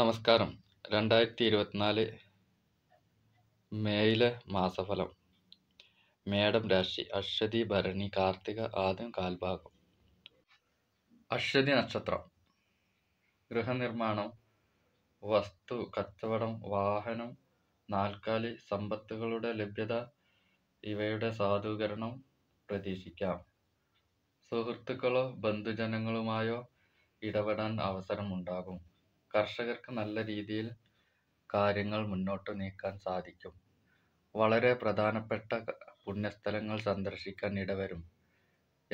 നമസ്കാരം രണ്ടായിരത്തി ഇരുപത്തിനാല് മേയിലെ മാസഫലം മേടം രാശി അശ്വതി ഭരണി കാർത്തിക ആദ്യം കാൽഭാഗം അശ്വതി നക്ഷത്രം ഗൃഹനിർമ്മാണം വസ്തു കച്ചവടം വാഹനം നാൽക്കാലി സമ്പത്തുകളുടെ ലഭ്യത ഇവയുടെ സാധൂകരണം പ്രതീക്ഷിക്കാം സുഹൃത്തുക്കളോ ബന്ധുജനങ്ങളുമായോ ഇടപെടാൻ അവസരമുണ്ടാകും കർഷകർക്ക് നല്ല രീതിയിൽ കാര്യങ്ങൾ മുന്നോട്ട് നീക്കാൻ സാധിക്കും വളരെ പ്രധാനപ്പെട്ട പുണ്യസ്ഥലങ്ങൾ സന്ദർശിക്കാൻ ഇടവരും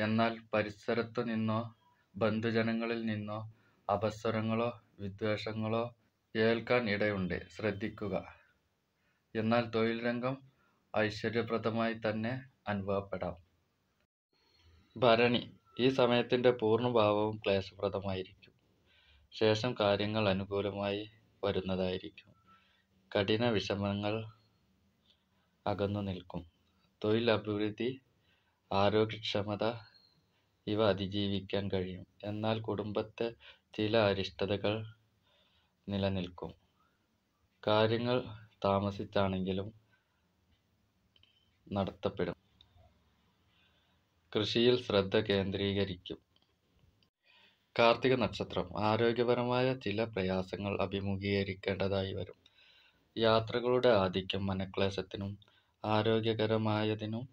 എന്നാൽ പരിസരത്തു നിന്നോ ബന്ധുജനങ്ങളിൽ നിന്നോ അപസ്വരങ്ങളോ വിദ്വേഷങ്ങളോ ഏൽക്കാൻ ഇടയുണ്ട് ശ്രദ്ധിക്കുക എന്നാൽ തൊഴിൽ രംഗം ഐശ്വര്യപ്രദമായി തന്നെ അനുഭവപ്പെടാം ഭരണി ഈ സമയത്തിൻ്റെ പൂർണ്ണഭാവവും ക്ലേശപ്രദമായിരിക്കും ശേഷം കാര്യങ്ങൾ അനുകൂലമായി വരുന്നതായിരിക്കും കഠിന വിഷമങ്ങൾ അകന്നു നിൽക്കും തൊഴിൽ അഭിവൃദ്ധി ആരോഗ്യക്ഷമത ഇവ അതിജീവിക്കാൻ കഴിയും എന്നാൽ കുടുംബത്തെ ചില അരിഷ്ടതകൾ നിലനിൽക്കും കാര്യങ്ങൾ താമസിച്ചാണെങ്കിലും നടത്തപ്പെടും കൃഷിയിൽ ശ്രദ്ധ കേന്ദ്രീകരിക്കും കാർത്തിക നക്ഷത്രം ആരോഗ്യപരമായ ചില പ്രയാസങ്ങൾ അഭിമുഖീകരിക്കേണ്ടതായി വരും യാത്രകളുടെ ആധിക്യം മനക്ലേശത്തിനും ആരോഗ്യകരമായതിനും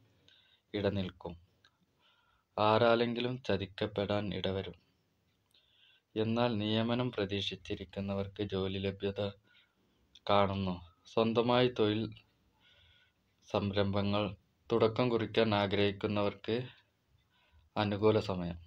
ഇടനിൽക്കും ആരാലെങ്കിലും ചതിക്കപ്പെടാൻ ഇടവരും എന്നാൽ നിയമനം പ്രതീക്ഷിച്ചിരിക്കുന്നവർക്ക് ജോലി ലഭ്യത കാണുന്നു സ്വന്തമായി തൊഴിൽ സംരംഭങ്ങൾ തുടക്കം കുറിക്കാൻ ആഗ്രഹിക്കുന്നവർക്ക് അനുകൂല സമയം